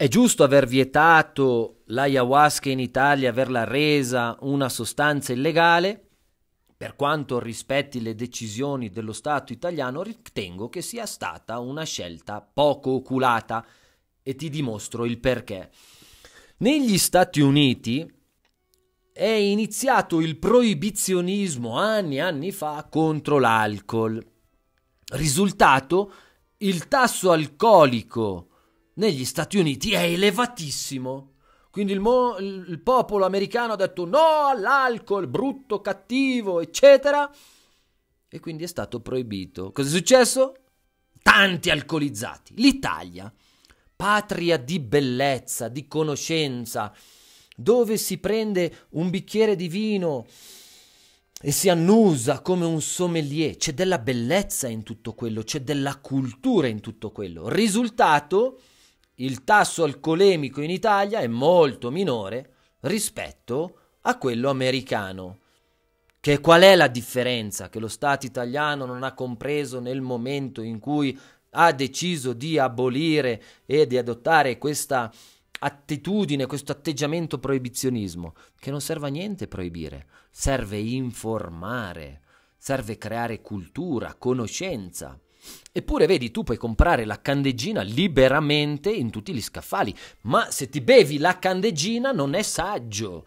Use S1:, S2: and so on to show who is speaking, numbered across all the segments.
S1: È giusto aver vietato l'ayahuasca in Italia, averla resa una sostanza illegale? Per quanto rispetti le decisioni dello Stato italiano, ritengo che sia stata una scelta poco oculata e ti dimostro il perché. Negli Stati Uniti è iniziato il proibizionismo anni e anni fa contro l'alcol. Risultato, il tasso alcolico negli Stati Uniti è elevatissimo. Quindi il, mo- il popolo americano ha detto no all'alcol, brutto, cattivo, eccetera. E quindi è stato proibito. Cosa è successo? Tanti alcolizzati. L'Italia, patria di bellezza, di conoscenza, dove si prende un bicchiere di vino e si annusa come un sommelier. C'è della bellezza in tutto quello, c'è della cultura in tutto quello. Risultato il tasso alcolemico in Italia è molto minore rispetto a quello americano. Che qual è la differenza che lo Stato italiano non ha compreso nel momento in cui ha deciso di abolire e di adottare questa attitudine, questo atteggiamento proibizionismo? Che non serve a niente proibire, serve informare, serve creare cultura, conoscenza. Eppure, vedi, tu puoi comprare la candeggina liberamente in tutti gli scaffali, ma se ti bevi la candeggina non è saggio.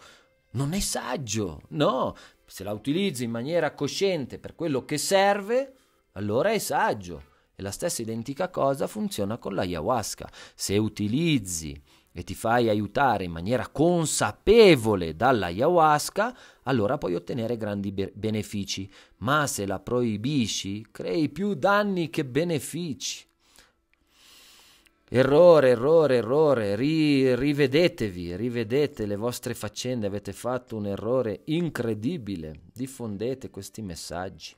S1: Non è saggio, no. Se la utilizzi in maniera cosciente per quello che serve, allora è saggio. E la stessa identica cosa funziona con l'ayahuasca. Se utilizzi e ti fai aiutare in maniera consapevole dalla ayahuasca, allora puoi ottenere grandi be- benefici, ma se la proibisci crei più danni che benefici. Errore, errore, errore, Ri- rivedetevi, rivedete le vostre faccende, avete fatto un errore incredibile, diffondete questi messaggi.